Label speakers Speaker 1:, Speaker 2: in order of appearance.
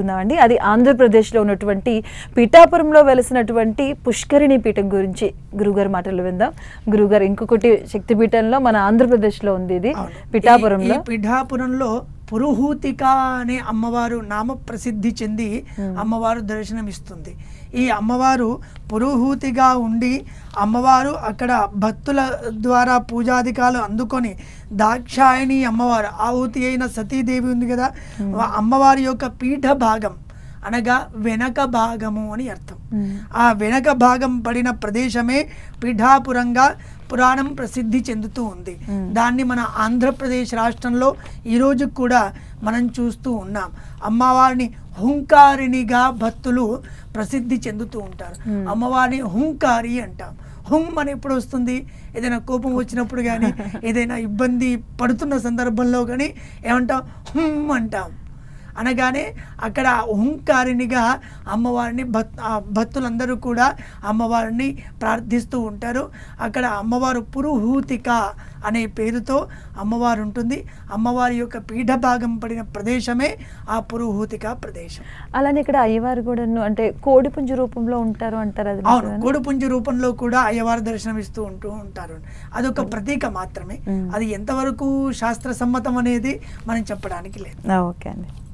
Speaker 1: తెలుసుకుందామండి అది ఆంధ్రప్రదేశ్లో ఉన్నటువంటి పీఠాపురంలో వెలిసినటువంటి పుష్కరిణి పీఠం గురించి గురుగారు మాటలు విందాం గురుగారు ఇంకొకటి శక్తిపీఠంలో మన ఆంధ్రప్రదేశ్లో ఉంది ఇది పిఠాపురంలో పిఠాపురంలో పురుహూతిక అనే అమ్మవారు నామ ప్రసిద్ధి చెంది hmm. అమ్మవారు దర్శనమిస్తుంది ఈ అమ్మవారు పురుహూతిగా ఉండి అమ్మవారు అక్కడ భక్తుల ద్వారా పూజాధికాలు అందుకొని దాక్షాయణి అమ్మవారు ఆహుతి అయిన సతీదేవి ఉంది కదా hmm. అమ్మవారి యొక్క పీఠ భాగం అనగా వెనక భాగము అని అర్థం hmm. ఆ వెనక భాగం పడిన ప్రదేశమే పీఠాపురంగా పురాణం ప్రసిద్ధి చెందుతూ ఉంది దాన్ని మన ఆంధ్రప్రదేశ్ రాష్ట్రంలో ఈరోజు కూడా మనం చూస్తూ ఉన్నాం అమ్మవారిని హుంకారినిగా భక్తులు ప్రసిద్ధి చెందుతూ ఉంటారు అమ్మవారిని హుంకారి అంటాం హుమ్ అని ఎప్పుడు వస్తుంది ఏదైనా కోపం వచ్చినప్పుడు కానీ ఏదైనా ఇబ్బంది పడుతున్న సందర్భంలో కానీ ఏమంటాం హుం అంటాం అనగానే అక్కడ ఓంకారినిగా అమ్మవారిని భక్ భక్తులందరూ కూడా అమ్మవారిని ప్రార్థిస్తూ ఉంటారు అక్కడ అమ్మవారు పురుహూతిక అనే పేరుతో అమ్మవారు ఉంటుంది అమ్మవారి యొక్క పీఠ భాగం పడిన ప్రదేశమే ఆ పురుహూతిక ప్రదేశం అలానే ఇక్కడ అయ్యవారు కూడా అంటే కోడిపుంజు రూపంలో ఉంటారు అంటారు అది అవును కోడిపుంజు రూపంలో కూడా అయ్యవారు దర్శనం ఇస్తూ ఉంటూ ఉంటారు అదొక ప్రతీక మాత్రమే అది ఎంతవరకు శాస్త్ర సమ్మతం అనేది మనం చెప్పడానికి లేదు ఓకే అండి